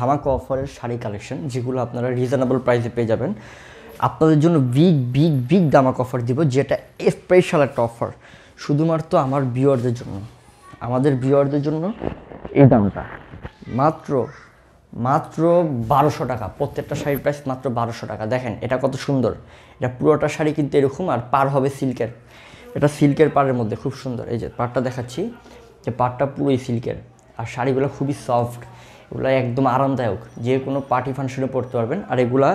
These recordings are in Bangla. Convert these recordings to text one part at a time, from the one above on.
ধামাকা অফারের শাড়ি কালেকশন যেগুলো আপনারা রিজনেবল প্রাইসে পেয়ে যাবেন আপনাদের জন্য বিগ বিগ বিগ ধামাক অফার দিব যেটা স্পেশাল একটা অফার শুধুমাত্র আমার বিওয়ারদের জন্য আমাদের বিওয়ারদের জন্য এই দামটা মাত্র মাত্র বারোশো টাকা প্রত্যেকটা শাড়ির প্রাইস মাত্র বারোশো টাকা দেখেন এটা কত সুন্দর এটা পুরোটা শাড়ি কিন্তু এরকম আর পার হবে সিল্কের এটা সিল্কের পাড়ের মধ্যে খুব সুন্দর এই যে পাড়টা দেখাচ্ছি যে পাড়টা পুরোই সিল্কের আর শাড়িগুলো খুবই সফট এগুলো একদম আরামদায়ক যে কোনো পার্টি ফাংশনে পড়তে পারবেন আর এগুলা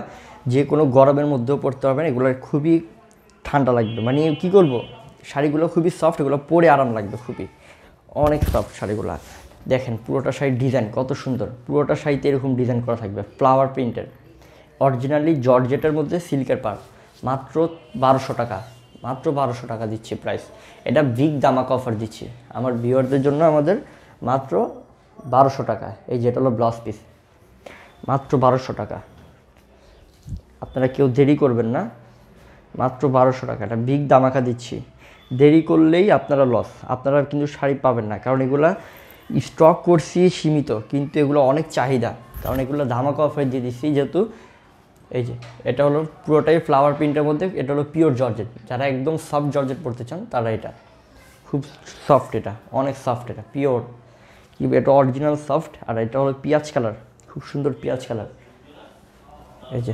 যে কোনো গরমের মধ্যেও পড়তে পারবেন এগুলো খুবই ঠান্ডা লাগবে মানে কি করব শাড়িগুলো খুবই সফট এগুলো পরে আরাম লাগবে খুবই অনেক সফট শাড়িগুলো দেখেন পুরোটা শাড়ির ডিজাইন কত সুন্দর পুরোটা শাড়িতে এরকম ডিজাইন করা থাকবে ফ্লাওয়ার প্রিন্টের অরিজিনালি জর্জেটের মধ্যে সিল্কের পার মাত্র বারোশো টাকা মাত্র বারোশো টাকা দিচ্ছে প্রাইস এটা বিগ দামাক অফার দিচ্ছি আমার ভিউয়ারদের জন্য আমাদের মাত্র বারোশো টাকা এই যেটা হলো ব্লাউজ পিস মাত্র বারোশো টাকা আপনারা কেউ দেরি করবেন না মাত্র বারোশো টাকা এটা বিগ দামাকা দিচ্ছি দেরি করলেই আপনারা লস আপনারা কিন্তু শাড়ি পাবেন না কারণ এগুলা স্টক করছি সীমিত কিন্তু এগুলো অনেক চাহিদা কারণ এগুলো ধামাকা অফার দিয়ে দিচ্ছি যেহেতু এই যে এটা হলো পুরোটাই ফ্লাওয়ার প্রিন্টের মধ্যে এটা হলো পিওর জর্জেট যারা একদম সফট জর্জেট পড়তে চান তারা এটা খুব সফট এটা অনেক সফট এটা পিওর কিন্তু এটা অরিজিনাল সফট আর এটা হলো পেঁয়াজ কালার খুব সুন্দর পেঁয়াজ কালার এই যে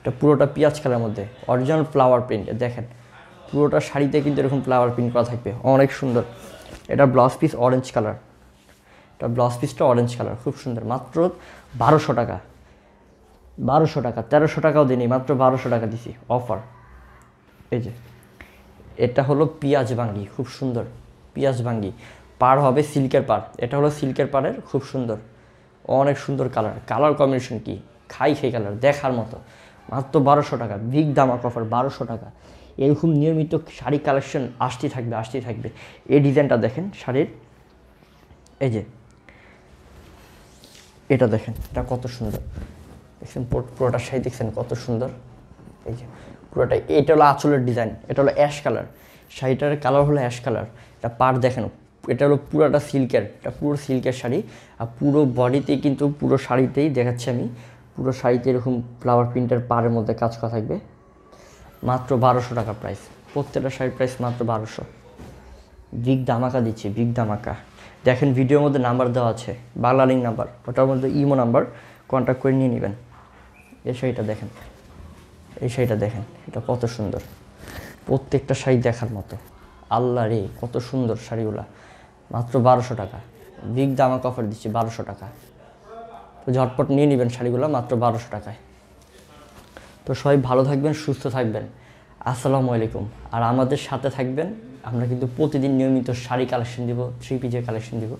এটা পুরোটা পেঁয়াজ কালার মধ্যে অরিজিনাল ফ্লাওয়ার প্রিন্ট দেখেন পুরোটা শাড়িতে কিন্তু এরকম ফ্লাওয়ার প্রিন্ট করা থাকবে অনেক সুন্দর এটা ব্লাউজ পিস অরেঞ্জ কালার এটা ব্লাউজ পিসটা অরেঞ্জ কালার খুব সুন্দর মাত্র বারোশো টাকা বারোশো টাকা তেরোশো টাকাও দিনই মাত্র বারোশো টাকা দিছি অফার এই যে এটা হলো পিঁয়াজ বাঙ্গি খুব সুন্দর পিঁয়াজ বাঙ্গি পার হবে সিল্কের পার এটা হলো সিল্কের পাড়ের খুব সুন্দর অনেক সুন্দর কালার কালার কম্বিনেশন কি খাই সেই কালার দেখার মতো মাত্র বারোশো টাকা বিগ দামাক অফার বারোশো টাকা এরকম নিয়মিত শাড়ি কালেকশন আসতেই থাকবে আসতেই থাকবে এই ডিজাইনটা দেখেন শাড়ির এই যে এটা দেখেন এটা কত সুন্দর দেখছেন পুরোটা শাড়ি দেখছেন কত সুন্দর এই যে পুরোটা এটা হলো আঁচলের ডিজাইন এটা হলো অ্যাশ কালার শাড়িটার কালার হলো অ্যাশ কালার এটা পার দেখেন এটা হলো পুরোটা সিল্কের এটা পুরো সিল্কের শাড়ি আর পুরো বডিতে কিন্তু পুরো শাড়িতেই দেখাচ্ছি আমি পুরো শাড়িতে এরকম ফ্লাওয়ার প্রিন্টের পাড়ের মধ্যে কাজ করা থাকবে মাত্র বারোশো টাকা প্রাইস প্রত্যেকটা শাড়ির প্রাইস মাত্র বারোশো বিগ দামাকা দিচ্ছে বিগ দামাকা দেখেন ভিডিওর মধ্যে নাম্বার দেওয়া আছে বাংলা লিঙ্ক নাম্বার ওটার মধ্যে ইমো নাম্বার কন্ট্যাক্ট করে নিয়ে নেবেন এই শাড়িটা দেখেন এই শাড়িটা দেখেন এটা কত সুন্দর প্রত্যেকটা শাড়ি দেখার মতো আল্লাহ রে কত সুন্দর শাড়িগুলা মাত্র বারোশো টাকা বিগ দামা আমাকে অফার দিচ্ছি বারোশো টাকা তো ঝটপট নিয়ে নেবেন শাড়িগুলো মাত্র বারোশো টাকায় তো সবাই ভালো থাকবেন সুস্থ থাকবেন আসসালামু আলাইকুম আর আমাদের সাথে থাকবেন আমরা কিন্তু প্রতিদিন নিয়মিত শাড়ি কালেকশন দিব থ্রি পিজের কালেকশন দিব